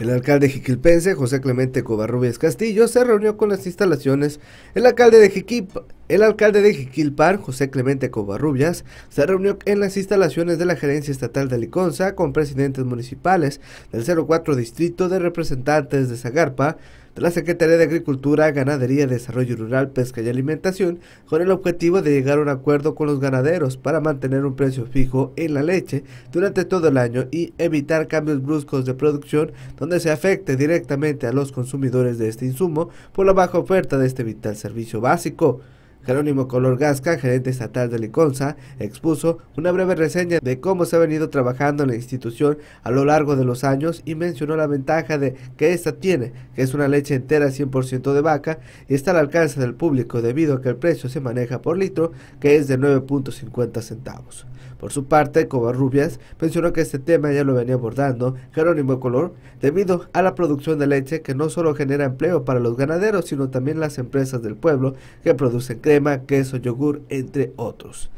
El alcalde jiquilpense, José Clemente Covarrubias Castillo, se reunió con las instalaciones. El alcalde de Jiquilpense, el alcalde de Jiquilpan, José Clemente Covarrubias, se reunió en las instalaciones de la Gerencia Estatal de Liconza con presidentes municipales del 04 Distrito de Representantes de Zagarpa, de la Secretaría de Agricultura, Ganadería, Desarrollo Rural, Pesca y Alimentación, con el objetivo de llegar a un acuerdo con los ganaderos para mantener un precio fijo en la leche durante todo el año y evitar cambios bruscos de producción donde se afecte directamente a los consumidores de este insumo por la baja oferta de este vital servicio básico. Jerónimo Color Gasca, gerente estatal de Liconza, expuso una breve reseña de cómo se ha venido trabajando en la institución a lo largo de los años y mencionó la ventaja de que esta tiene, que es una leche entera 100% de vaca y está al alcance del público debido a que el precio se maneja por litro, que es de 9.50 centavos. Por su parte, Covarrubias mencionó que este tema ya lo venía abordando Jerónimo Color debido a la producción de leche que no solo genera empleo para los ganaderos, sino también las empresas del pueblo que producen tema, queso, yogur, entre otros.